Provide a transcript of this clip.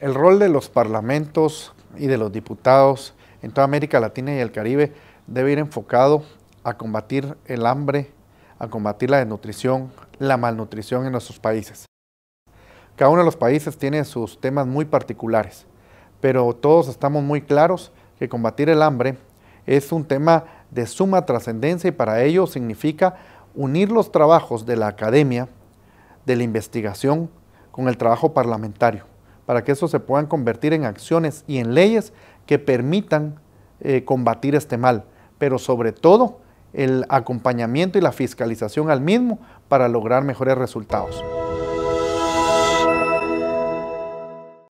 El rol de los parlamentos y de los diputados en toda América Latina y el Caribe debe ir enfocado a combatir el hambre, a combatir la desnutrición, la malnutrición en nuestros países. Cada uno de los países tiene sus temas muy particulares, pero todos estamos muy claros que combatir el hambre es un tema de suma trascendencia y para ello significa unir los trabajos de la academia, de la investigación, con el trabajo parlamentario para que eso se puedan convertir en acciones y en leyes que permitan eh, combatir este mal, pero sobre todo el acompañamiento y la fiscalización al mismo para lograr mejores resultados.